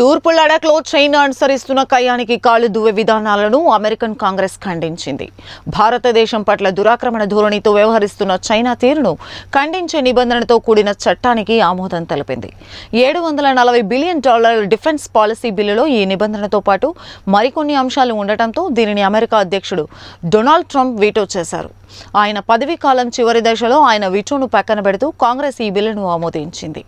తూర్పు లడాక్లో చైనా అనుసరిస్తున్న కయానికి కాళ్ళు దువ్వే విధానాలను అమెరికన్ కాంగ్రెస్ ఖండించింది భారతదేశం పట్ల దురాక్రమణ ధోరణితో వ్యవహరిస్తున్న చైనా తీరును ఖండించే నిబంధనతో కూడిన చట్టానికి ఆమోదం తెలిపింది ఏడు వందల నలభై బిలియన్ డాలర్ డిఫెన్స్ పాలసీ బిల్లులో ఈ నిబంధనతో పాటు మరికొన్ని అంశాలు ఉండటంతో దీనిని అమెరికా అధ్యక్షుడు డొనాల్డ్ ట్రంప్ వీటో చేశారు ఆయన పదవీ కాలం చివరి దశలో ఆయన విటోను పక్కన పెడుతూ కాంగ్రెస్ ఈ బిల్లును ఆమోదించింది